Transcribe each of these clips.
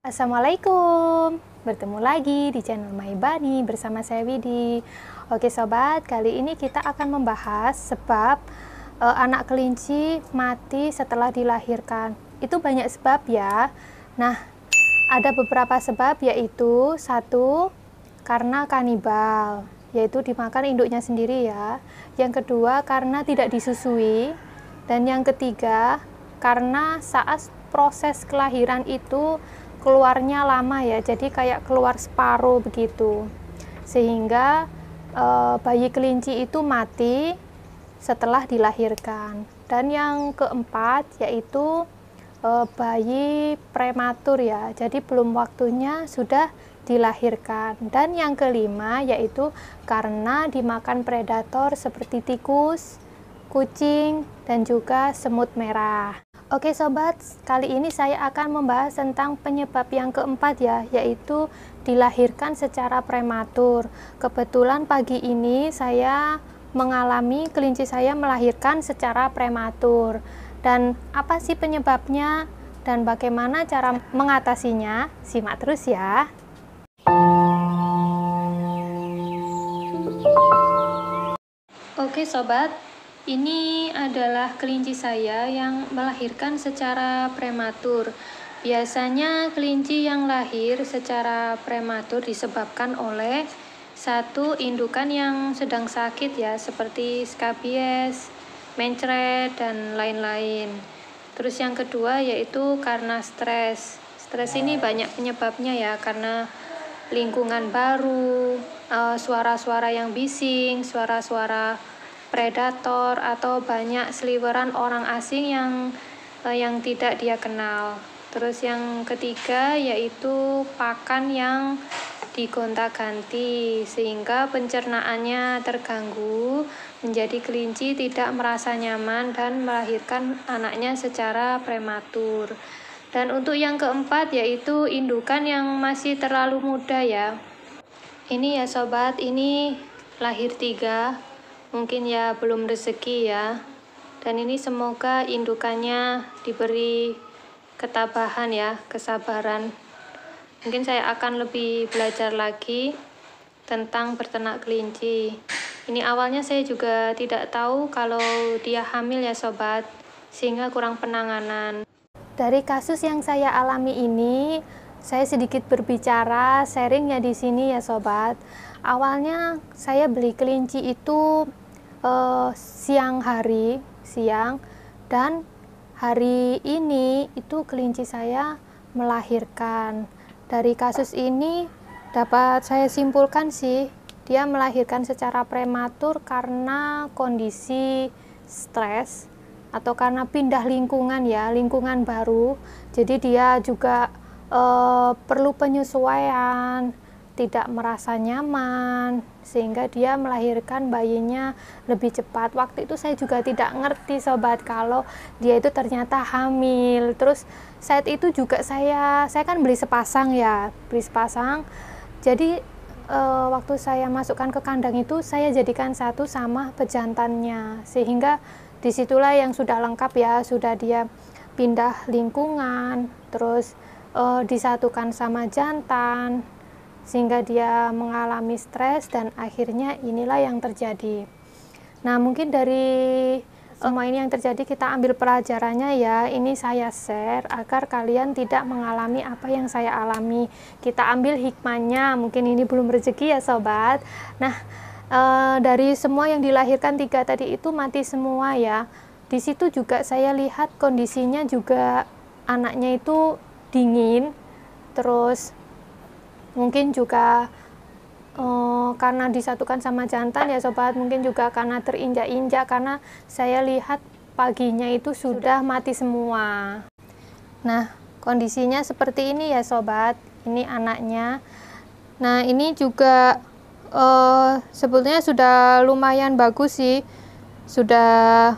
Assalamualaikum, bertemu lagi di channel My Bunny bersama saya Widi. Oke sobat, kali ini kita akan membahas sebab e, anak kelinci mati setelah dilahirkan. Itu banyak sebab ya. Nah, ada beberapa sebab yaitu satu karena kanibal, yaitu dimakan induknya sendiri ya. Yang kedua karena tidak disusui dan yang ketiga karena saat proses kelahiran itu keluarnya lama ya, jadi kayak keluar separuh begitu. Sehingga e, bayi kelinci itu mati setelah dilahirkan. Dan yang keempat yaitu e, bayi prematur ya, jadi belum waktunya sudah dilahirkan. Dan yang kelima yaitu karena dimakan predator seperti tikus, kucing, dan juga semut merah. Oke sobat, kali ini saya akan membahas tentang penyebab yang keempat ya, yaitu dilahirkan secara prematur. Kebetulan pagi ini saya mengalami kelinci saya melahirkan secara prematur. Dan apa sih penyebabnya dan bagaimana cara mengatasinya? Simak terus ya. Oke sobat, ini adalah kelinci saya yang melahirkan secara prematur. Biasanya kelinci yang lahir secara prematur disebabkan oleh satu indukan yang sedang sakit ya seperti skabies, mencret dan lain-lain. Terus yang kedua yaitu karena stres. Stres ini nah. banyak penyebabnya ya karena lingkungan baru, eh, suara-suara yang bising, suara-suara predator atau banyak seliweran orang asing yang eh, yang tidak dia kenal. Terus yang ketiga yaitu pakan yang digonta-ganti sehingga pencernaannya terganggu, menjadi kelinci tidak merasa nyaman dan melahirkan anaknya secara prematur. Dan untuk yang keempat yaitu indukan yang masih terlalu muda ya. Ini ya sobat, ini lahir tiga, mungkin ya belum rezeki ya dan ini semoga indukannya diberi ketabahan ya kesabaran mungkin saya akan lebih belajar lagi tentang bertenak kelinci ini awalnya saya juga tidak tahu kalau dia hamil ya sobat sehingga kurang penanganan dari kasus yang saya alami ini saya sedikit berbicara sharingnya di sini ya sobat awalnya saya beli kelinci itu uh, siang hari siang dan hari ini itu kelinci saya melahirkan dari kasus ini dapat saya simpulkan sih dia melahirkan secara prematur karena kondisi stres atau karena pindah lingkungan ya lingkungan baru jadi dia juga uh, perlu penyesuaian tidak merasa nyaman sehingga dia melahirkan bayinya lebih cepat. Waktu itu saya juga tidak ngerti sobat kalau dia itu ternyata hamil. Terus saat itu juga saya saya kan beli sepasang ya, beli sepasang. Jadi uh, waktu saya masukkan ke kandang itu saya jadikan satu sama pejantannya sehingga disitulah yang sudah lengkap ya sudah dia pindah lingkungan terus uh, disatukan sama jantan sehingga dia mengalami stres dan akhirnya inilah yang terjadi. Nah, mungkin dari semua ini yang terjadi kita ambil pelajarannya ya. Ini saya share agar kalian tidak mengalami apa yang saya alami. Kita ambil hikmahnya. Mungkin ini belum rezeki ya, sobat. Nah, e, dari semua yang dilahirkan tiga tadi itu mati semua ya. Di situ juga saya lihat kondisinya juga anaknya itu dingin, terus mungkin juga uh, karena disatukan sama jantan ya sobat mungkin juga karena terinjak-injak karena saya lihat paginya itu sudah, sudah mati semua nah kondisinya seperti ini ya sobat ini anaknya nah ini juga uh, sebetulnya sudah lumayan bagus sih sudah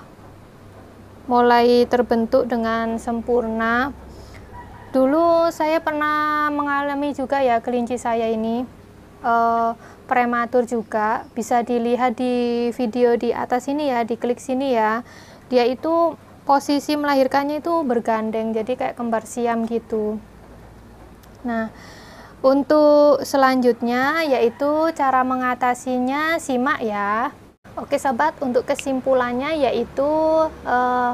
mulai terbentuk dengan sempurna Dulu saya pernah mengalami juga ya kelinci saya ini uh, prematur juga. Bisa dilihat di video di atas ini ya, di klik sini ya. Dia itu posisi melahirkannya itu bergandeng, jadi kayak kembar siam gitu. Nah, untuk selanjutnya yaitu cara mengatasinya simak ya. Oke sobat, untuk kesimpulannya yaitu eh,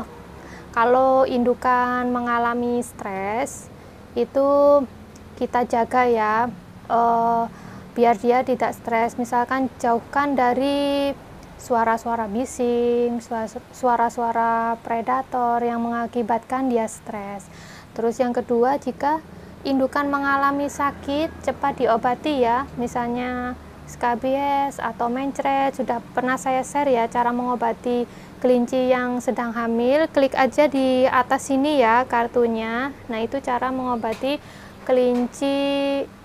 kalau indukan mengalami stres, itu kita jaga ya, uh, biar dia tidak stres. Misalkan jauhkan dari suara-suara bising, suara-suara predator yang mengakibatkan dia stres. Terus yang kedua, jika indukan mengalami sakit, cepat diobati ya. Misalnya skabies atau mencret, sudah pernah saya share ya cara mengobati kelinci yang sedang hamil, klik aja di atas sini ya kartunya. Nah, itu cara mengobati kelinci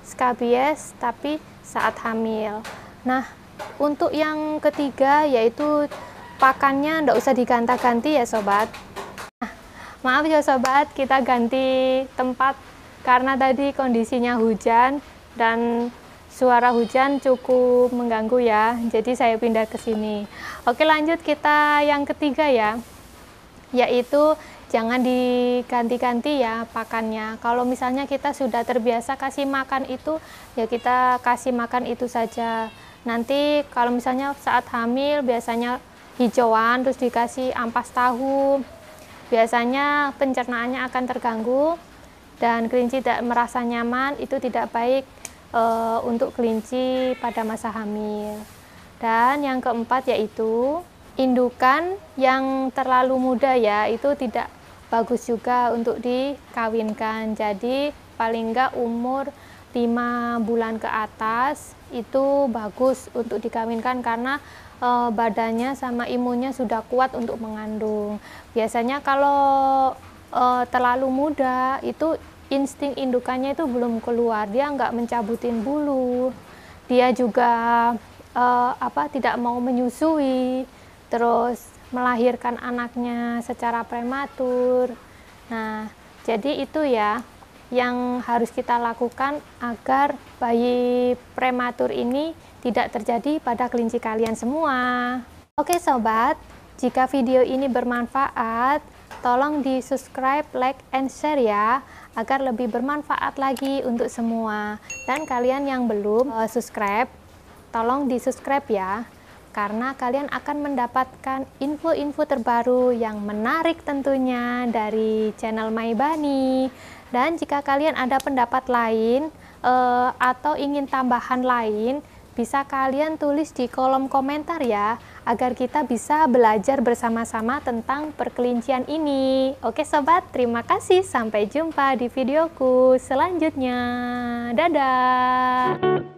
skabies tapi saat hamil. Nah, untuk yang ketiga yaitu pakannya tidak usah diganti ganti ya sobat. Nah, maaf ya sobat, kita ganti tempat karena tadi kondisinya hujan dan suara hujan cukup mengganggu ya, jadi saya pindah ke sini. Oke lanjut kita yang ketiga ya, yaitu jangan diganti-ganti ya pakannya. Kalau misalnya kita sudah terbiasa kasih makan itu, ya kita kasih makan itu saja. Nanti kalau misalnya saat hamil biasanya hijauan terus dikasih ampas tahu, biasanya pencernaannya akan terganggu dan kelinci tidak merasa nyaman, itu tidak baik uh, untuk kelinci pada masa hamil. Dan yang keempat yaitu indukan yang terlalu muda ya, itu tidak bagus juga untuk dikawinkan. Jadi paling enggak umur 5 bulan ke atas itu bagus untuk dikawinkan karena e, badannya sama imunnya sudah kuat untuk mengandung. Biasanya kalau e, terlalu muda itu insting indukannya itu belum keluar dia nggak mencabutin bulu dia juga uh, apa tidak mau menyusui terus melahirkan anaknya secara prematur nah jadi itu ya yang harus kita lakukan agar bayi prematur ini tidak terjadi pada kelinci kalian semua. Oke sobat, jika video ini bermanfaat, Tolong di subscribe, like, and share ya agar lebih bermanfaat lagi untuk semua. Dan kalian yang belum uh, subscribe, tolong di subscribe ya karena kalian akan mendapatkan info-info terbaru yang menarik tentunya dari channel Maibani. Dan jika kalian ada pendapat lain uh, atau ingin tambahan lain, bisa kalian tulis di kolom komentar ya, agar kita bisa belajar bersama-sama tentang perkelincian ini. Oke sobat, terima kasih. Sampai jumpa di videoku selanjutnya. Dadah!